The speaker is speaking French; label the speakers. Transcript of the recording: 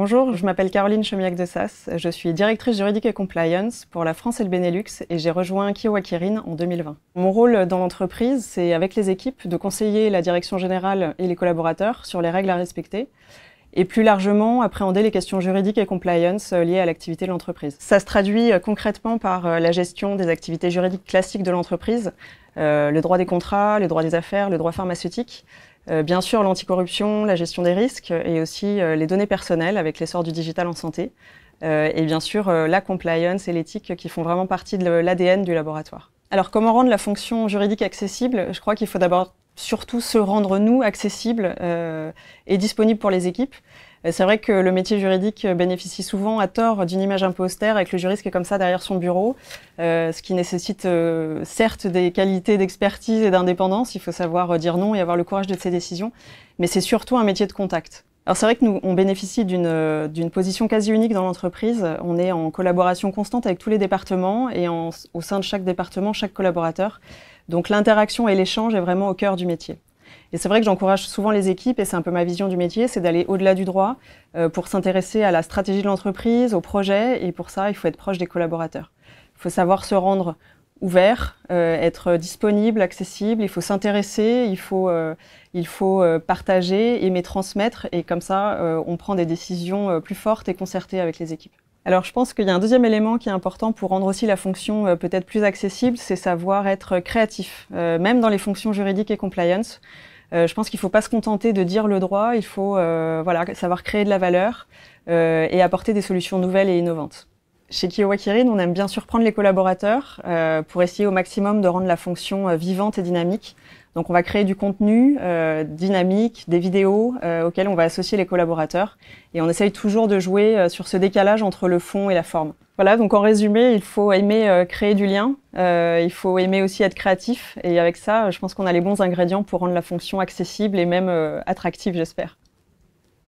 Speaker 1: Bonjour, je m'appelle Caroline chemiac de Sass, je suis directrice juridique et compliance pour la France et le Benelux et j'ai rejoint Kirin en 2020. Mon rôle dans l'entreprise, c'est avec les équipes de conseiller la direction générale et les collaborateurs sur les règles à respecter, et plus largement appréhender les questions juridiques et compliance euh, liées à l'activité de l'entreprise. Ça se traduit euh, concrètement par euh, la gestion des activités juridiques classiques de l'entreprise, le droit des contrats, le droit des affaires, le droit pharmaceutique, bien sûr l'anticorruption, la gestion des risques et aussi les données personnelles avec l'essor du digital en santé, et bien sûr la compliance et l'éthique qui font vraiment partie de l'ADN du laboratoire. Alors comment rendre la fonction juridique accessible Je crois qu'il faut d'abord surtout se rendre, nous, accessibles euh, et disponibles pour les équipes. C'est vrai que le métier juridique bénéficie souvent à tort d'une image un avec le juriste qui est comme ça derrière son bureau, euh, ce qui nécessite euh, certes des qualités d'expertise et d'indépendance, il faut savoir dire non et avoir le courage de ses décisions, mais c'est surtout un métier de contact. Alors c'est vrai que nous, on bénéficie d'une d'une position quasi unique dans l'entreprise. On est en collaboration constante avec tous les départements et au sein de chaque département, chaque collaborateur. Donc l'interaction et l'échange est vraiment au cœur du métier. Et c'est vrai que j'encourage souvent les équipes, et c'est un peu ma vision du métier, c'est d'aller au-delà du droit euh, pour s'intéresser à la stratégie de l'entreprise, au projet, et pour ça, il faut être proche des collaborateurs. Il faut savoir se rendre ouvert, euh, être disponible, accessible, il faut s'intéresser, il faut, euh, il faut partager, aimer transmettre, et comme ça, on prend des décisions plus fortes et concertées avec les équipes. Alors je pense qu'il y a un deuxième élément qui est important pour rendre aussi la fonction euh, peut-être plus accessible, c'est savoir être créatif, euh, même dans les fonctions juridiques et compliance. Euh, je pense qu'il ne faut pas se contenter de dire le droit, il faut voilà, savoir créer de la valeur et apporter des solutions nouvelles et innovantes. Chez Kirin, on aime bien surprendre les collaborateurs euh, pour essayer au maximum de rendre la fonction euh, vivante et dynamique. Donc on va créer du contenu euh, dynamique, des vidéos auxquelles on va associer les collaborateurs. Et on essaye toujours de jouer sur ce décalage entre le fond et la forme. Voilà, donc en résumé, il faut aimer créer du lien, il faut aimer aussi être créatif. Et avec ça, je pense qu'on a les bons ingrédients pour rendre la fonction accessible et même attractive, j'espère.